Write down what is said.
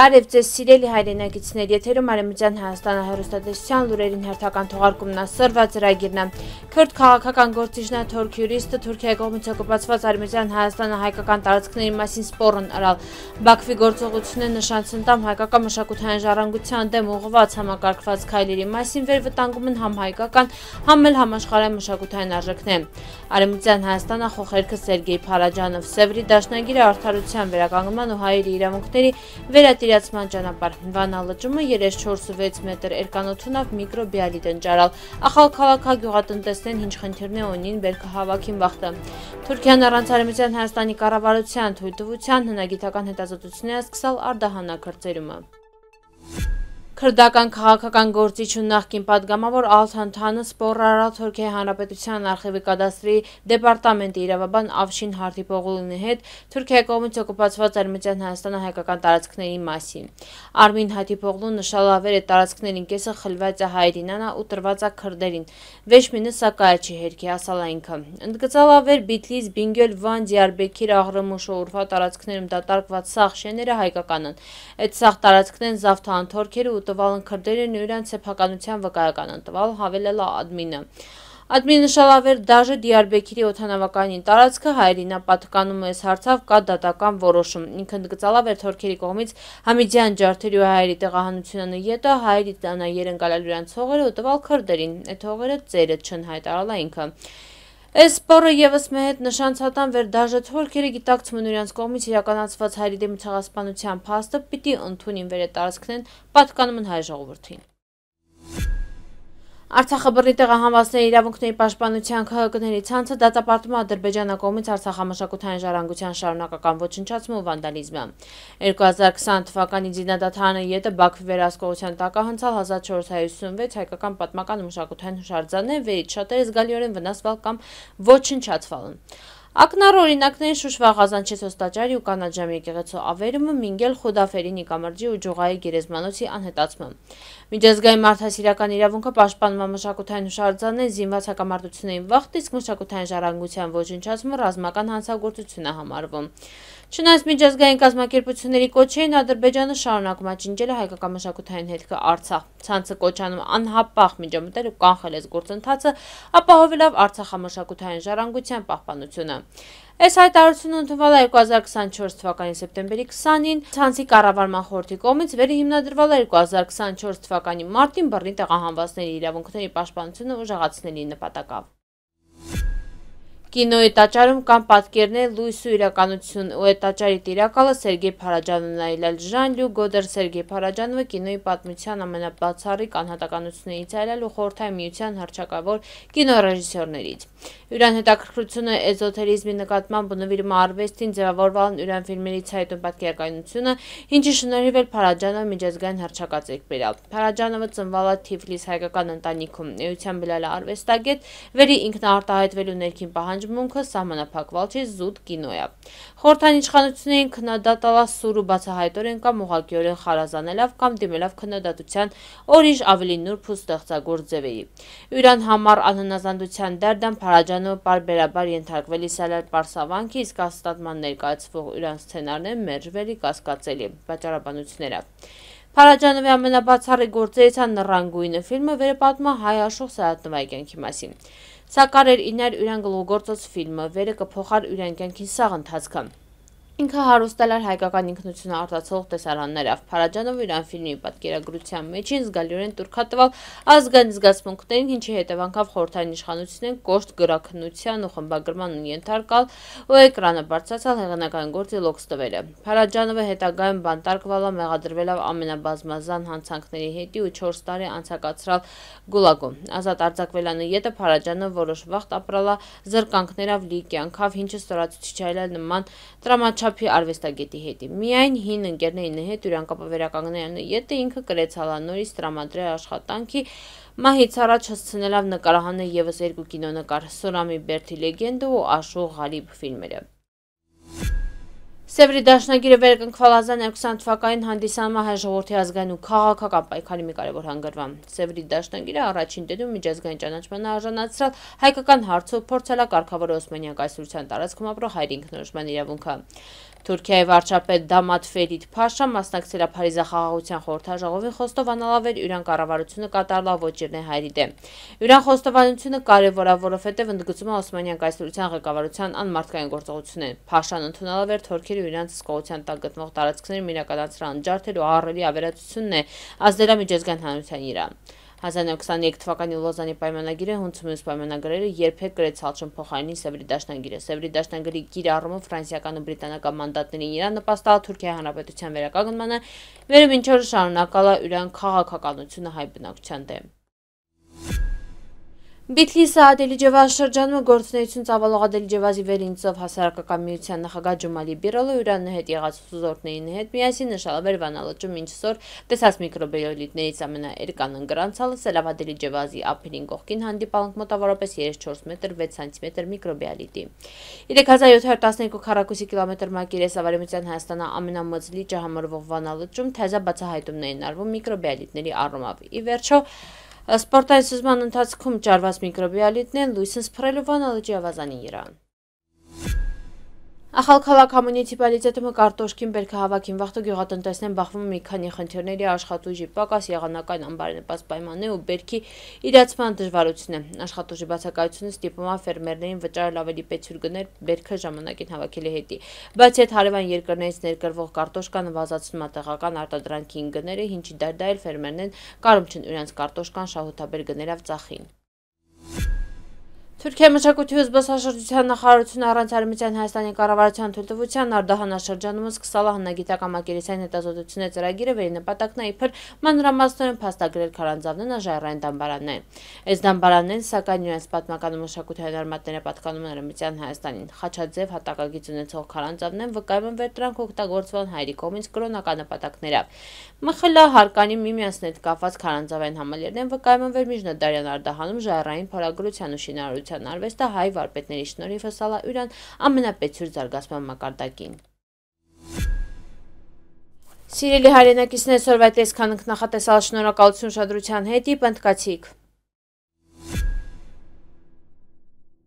Բարև ձեզ սիրելի հայրենակիցներ, եթերում արեմության Հայաստանը հերոստատեսության լուրերին հերթական թողարկումն ասրվա ծրագիրն է։ Քրդ քաղաքական գործիչնա Թորք Յուրիստը Թուրքիայի կողմից օկուպացված արեմության Հայաստանը հայկական տարածքների մասին սպորն արալ։ Բաքվի գործողությունը նշանց ընդամ հայկական մշակութային ժառանգության դեմ ուղղված համակարգված քայլերի մասին վերվտանգում են համհայկական, համ էլ համաշխարհային մշակութային արժեքները։ Արեմության Հայաստանը խոխերքը Սերգեյ Փարաջանով Սևրի դաշնագիրը արդարության վերականգնման ու հայերի իրավունքների վերատիր Վերացման ճանապարհ Վանալճումը 346 մետր երկանոթունով միկրոբիալի տնճարալ։ Ախալքալակա գյուղատնտեսներն ինչ խնդիրներ ունին բերքահավաքին վախտը։ Թուրքիան առանց Արևմտյան Հայաստանի կառավարության թույլտվության հնագիտական հետազոտությունները սկսալ արդահանակրծերումը։ Քրդական քաղաքական գործիչուն նախկին падգամավոր Ալթան Թանը սպորարա Թուրքիա Հանրապետության արխիվի կադաստրի դեպարտամենտի իրավաբան Ավշին Հարդիպողուլինի հետ Թուրքիայի կողմից օկուպացված Արմենիան Հայաստանը հայկական տարածքների մասին։ Արմին Հաթիպողլուն նշալավեր է տարածքներին կեսը խլված է հայրենանա ու տրված է քրդերին։ Վեշմինը սակայա չի հերքի ասալ այնքը։ Ընդգծալավեր Բիտլիս, Բինգել, Վան, Դիարբեկիր, Աղրամուշ ու Ուրֆա տարածքներում դատարկված սաղ շեները հայկականն։ Այդ սաղ տարածքներն զավթան թորքերը ու օտովել ընկրդերը նույրան սեպականության վկայական ընտվալ հավելել ադմինը։ Ադմին նշալավեր դաժը դիարբեկիրի ոթանավականի տարածքը հայրինա պատկանում ես հարցավ կա դատական որոշում։ Ինքն գծալավեր թորքերի կողմից համիդյան ջարդերի ու հայրի տեղահանությունանը ետը հայրի տանա երնգալալուրան ծողերը ուտվալ քրդերին, այդ թողերը ծերը չն հայտարալա ինքը։ Այս սպորը եւս մե հետ նշանցատան վերդաժեց հորքերը գիտակց Մնուրյանց կողմից իրականացված հայրի դեմ ցեղասպանության փաստը պիտի ընդունին վերետարցքնեն պատկանում են հայ ժողովրդին։ Արցախը բռնի տեղահանվածների իրավունքների պաշտպանության ՀՀԿ-ների ցանցը դատապարտում է Ադրբեջանը կողմից Արցախամշակութային ժառանգության շարունակական ոչնչացումը ու վանդալիզմը։ 2020 թվականի զինադադարանը յետը Բաքվի վերահսկողության տակահանցալ 1456 հայկական պատմական ու մշակութային հուշարձանն է, վերից շատերը զգալիորեն վնասվել կամ ոչնչացվել են։ Ակնառ օրինակներին շուշվա Ղազանչես հոստաճարի ու կանաջամ եկեղեցու ավերումը, մինգել Խոդաֆերինի կամրջի ու Ջողայի գերեզմանոցի անհետացումը։ Միջազգային մարդասիրական իրավունքը պաշտպանման մշակութային հուշարձանն է զինված հակամարտությունների վախտ, իսկ մշակութային ժառանգության ոչնչացումը ռազմական հանցագործություն է համարվում։ Չնայած միջազգային կազմակերպությունների կոչերին Ադրբեջանը շարունակում է ճնճել հայկական մշակութային հետքը Արցախ։ Ցանցը կոչանում անհապաղ միջամտել ու կանխել այս գործընթացը, ապահովելով Արցախամշակութային ժառանգության պահպանությունը։ Այս հայտարարությունը ընդունվել է 2024 թվականի սեպտեմբերի 20-ին, ցանցի կառավարման խորհրդի կողմից վերի հիմնադրվել է 2024 թվականի մարտին բռնի տեղահանվածների իրավունքների պաշտպանությունը ուժեղացնելու նպատակով։ Կինոյի տաճարում կան պատկերներ լույս ու իրականություն ու է տաճարի տիրակալը Սերգեյ Փարաջանն այլել Ժանլյու գոդեր Սերգեյ Փարաջանովը կինոյի պատմության ամենաբացառիկ անհատականություններից այլել ու խորհրդային միության հռչակավոր կինոռեժիսորներից։ Յուրան հետաքրքրությունը էզոթերիզմի նկատմամբ նվիրումը արվեստին ձևավորվալն յուրան ֆիլմերից հայտնու պատկերականությունը, ինչը շնորհիվել Փարաջանով միջազգային հռչակացեք բերալ։ Փարաջանովը ծնվել է Թիֆլիս հայկական ընտանիքում, էությամբ ելել է արվեստագետ, վերի ինքնարտահայտվելու ներքին պահանջ պահանջմունքը սահմանափակվալ չի զուտ կինոյա։ Խորհրդային իշխանություններին քննադատալած սուրը բացահայտորեն կամ ուղղակիորեն խարազանելով կամ դիմելով քննադատության օրինչ ավելի նուրբ ու ստեղծագործ ձևերի։ Յուրան համար անհնազանդության դերդան Փարաջանովը բարբերաբար ենթարկվել Իսալար Պարսավանքի, իսկ հաստատման ներկայացվող Յուրան սցենարները մերժվելի կասկածելի վաճառաբանությունները։ Փարաջանովի ամենաբացառի գործերից է Նռանգույնը ֆիլմը վերապատմա հայ աշխող Սարհատ Նվագյանքի մասին։ Սա կար էր իներ ուրեն գլուգործոց ֆիլմը, վերը կփոխար ուրեն կենքին սաղ ընթացքը։ Ինքը հարուստել էր հայկական ինքնությունը արտացոլող տեսարաններով։ Փարաջանովը իրան ֆիլմի պատկերագրության մեջին զգալիորեն турքատվալ ազգային զգացմունքներին, ինչի հետևանքով խորհրդային իշխանությունեն կոշտ գրաքննության ու խմբագրման ենթարկալ ու էկրանը բարձրացալ հեղինակային գործի լոքս տվելը։ Փարաջանովը հետագայում բանտարկվալով մեղադրվելով ամենաբազմազան հանցանքների հետի ու 4 տարի անցակացրալ գուլագում։ Ազատ արձակվելանը յետը Փարաջանովը որոշ վաղ ապրալա զրկանքներով լիքի անկավ, ինչը ստորացուցիչ այլել նման տրամաչափ չափի արվեստագետի հետ։ Միայն հին ընկերներն հետ հյուրանկապավերականգնարանը, եթե ինքը կրեց հալա նորից տրամադրել աշխատանքի, Մահից առաջ հասցնելով նկարահանել եւս երկու կինոնկար՝ Սորամի Բերթի լեգենդը ու Աշո Ղալիբ ֆիլմերը։ Սևրի դաշնագիրը վերկնքվալ 1920 թվականին հանդիսանում է հայ ժողովրդի ազգային ու քաղաքական պայքարի մի կարևոր հանգրվան։ Սևրի դաշնագիրը առաջին դերում միջազգային ճանաչմանը արժանացրել հայկական հարցով փորձել է կարգավորել Օսմանյան կայսրության տարածքում ապրող հայրենիք նորոշման իրավունքը։ Թուրքիայի վարչապետ Դամատ Ֆերիդ Փաշա մասնակցել է Փարիզախաղաղության խորհրդաժողովի խոստովանալավ էր Իրան կառավարությունը կատարլավ ոչիրն է հայրի դեմ։ Իրան խոստովանությունը կարևոր է, որովհետև ընդգծում է Օսմանյան կայսրության ղեկավարության անմարդկային գործողությունը։ Փաշան ընդունալավ էր Թուրքիայի ու Իրան սկողության տակ գտնվող տարածքներին իրականացրան ջարդել ու առելի ավերածությունն է ազդել է միջազգային հանրության իրան։ 1922 թվականի Լոզանի պայմանագիրը հունցումյուս պայմանագրերը երբեք գրեցալչն փոխարինի Սևրի դաշնագիրը։ Սևրի դաշնագրի գիրառումը ֆրանսիական ու բրիտանական մանդատներին իրան նպաստալ Թուրքիայի Հանրապետության վերականգնմանը, վերև ինչ որ շարունակալա յուրան քաղաքականությունը հայ բնակության դեմ։ Բիթլիսը ադելիջևազ շրջանում գործնեություն ծավալող ադելիջևազի վերինցով հասարակական միության նախագա ջումալի բիրոլը ուրանը հետ եղած ուսուզորդներին հետ միասին նշալավեր վանալոջում ինչ սոր տեսած միկրոբիոլիտներից ամենաերկան ընգրանցալը սելավ ադելիջևազի ափերին կողքին հանդիպալանք մոտավորապես 34 մետր 6 սանտիմետր միկրոբիալիտի 3712 քառակուսի կիլոմետր մակերես ավարեմության Հայաստանը ամենամեծ լիճը համարվող վանալոջում թեզա բացահայտումներին արվում միկրոբիալիտների առումով ի վերջո Սպորտային սուզման ընթացքում ճարված միկրոբիալիտներն լույսն սփռելու վան ալիջի ավազանին երան։ Ախալքալակ համունիցիպալիտետը մկարտոշքին բերքը հավակին վաղտը գյուղատնտեսնեն բախվում մի քանի խնդիրների աշխատուժի պակաս եղանական անբարենպաս պայմանն է ու բերքի իրացման դժվարությունը։ Աշխատուժի բացակայությունը ստիպում է ֆերմերներին վճարել ավելի պետյուր գներ բերքը ժամանակին հավաքելի հետի։ Բացի այդ հարևան երկրներից ներկրվող կարտոշկան նվազացնում է տեղական արտադրանքին գները, ինչի դարդայել ֆերմերներն կարում չեն իրենց կարտոշկան շահութաբեր գներով ծախին։ Թուրքիայի մշակույթի ու զբոսաշրջության նախարարությունը առանց Արմենիան Հայաստանի կառավարության թույլտվության արդահանաշրջանում սկսալ է հնագիտական մակերեսային հետազոտությունը ծրագիրը վերի նպատակն է իբր մանրամասնորեն փաստագրել քարանձավներն աժայռային դամբարաններն։ Այս դամբարաններն սակայն իրենց պատմական ու մշակութային արմատները պատկանում են Արմենիան Հայաստանին։ Խաչաձև հատակագից ունեցող քարանձավներն վկայում են վերտրանք օգտագործման հայերի կողմից կրոնական նպատակներով։ Մխլա հարկանի միմյանց հետ կապված քարանձավային համալիրներն վկայում են վերմիջնադարյան արդահանում ժայռային փորագրության ու շինարարության Հանրապետության արվեստը հայ վարպետների շնորհիվ հսալա յուրան ամենապետյուր զարգացման մակարդակին։ Սիրելի հայրենակիցներ, այսօրվա տեսքանք նախատեսալ շնորհակալություն շադրության հետ իբնտկացիք։